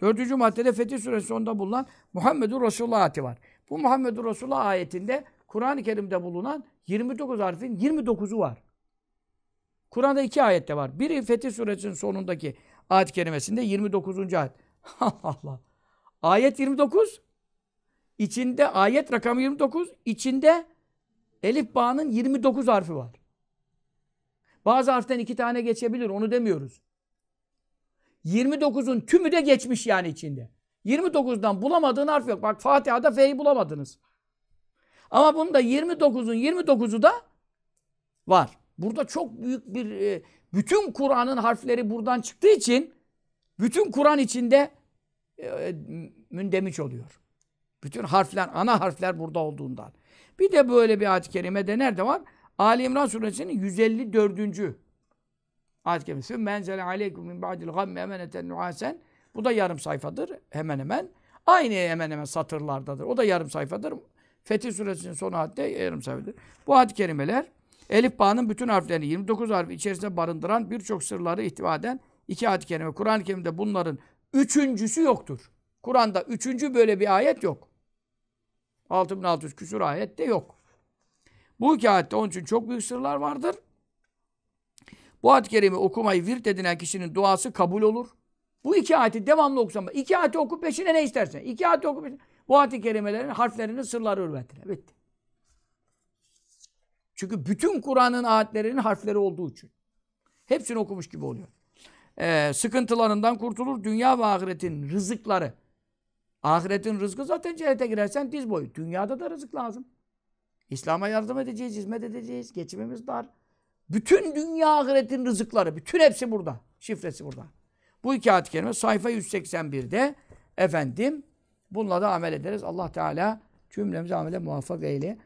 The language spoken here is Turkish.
Dördüncü maddede Fetih Suresi sonunda bulunan Muhammedur Resulullah ayeti var. Bu Muhammedur Resulullah ayetinde Kur'an-ı Kerim'de bulunan 29 harfin 29'u var. Kur'an'da iki ayette var. Biri Fetih Suresinin sonundaki ayet kelimesinde 29. ayet. Allah Allah. Ayet 29. İçinde ayet rakamı 29. İçinde Elif Bağ'ın 29 harfi var. Bazı harften iki tane geçebilir. Onu demiyoruz. 29'un tümü de geçmiş yani içinde. 29'dan bulamadığın harf yok. Bak Fatiha'da F'yi bulamadınız. Ama bunda 29'un 29'u da var. Burada çok büyük bir e, bütün Kur'an'ın harfleri buradan çıktığı için bütün Kur'an içinde e, mündemiş oluyor. Bütün harfler, ana harfler burada olduğundan. Bir de böyle bir ayet-i kerimede nerede var? Ali İmran suresinin 154. Ayet kelimesi. Menzel aleykum min ba'dil gamme emeneten nuasen. Bu da yarım sayfadır hemen hemen. Aynı hemen hemen satırlardadır. O da yarım sayfadır. Fetih suresinin son hadde yarım sayfadır. Bu hadis kelimeler Elif bağının bütün harflerini 29 harfi içerisinde barındıran birçok sırları ihtiva eden iki ayet-i kerime. Kur'an-ı Kerim'de bunların üçüncüsü yoktur. Kur'an'da üçüncü böyle bir ayet yok. 6600 küsur ayet de yok. Bu iki ayette onun için çok büyük sırlar vardır. Bu ayet-i kerime okumayı virt edinen kişinin duası kabul olur. Bu iki ayeti devamlı okusam. İki ayeti oku peşine ne istersen. İki ayeti oku peşine. Bu ayet-i kerimelerin harflerinin sırları hürmetine. Bitti. Çünkü bütün Kur'an'ın ayetlerinin harfleri olduğu için. Hepsini okumuş gibi oluyor. Ee, sıkıntılarından kurtulur. Dünya ve ahiretin rızıkları. Ahiretin rızkı zaten cennete girersen diz boyu. Dünyada da rızık lazım. İslam'a yardım edeceğiz, hizmet edeceğiz. Geçimimiz dar. Bütün dünya ahiretin rızıkları, bütün hepsi burada. Şifresi burada. Bu iki ayet kelime sayfa 181'de efendim bununla da amel ederiz. Allah Teala cümlemizi amele muvaffak eyle.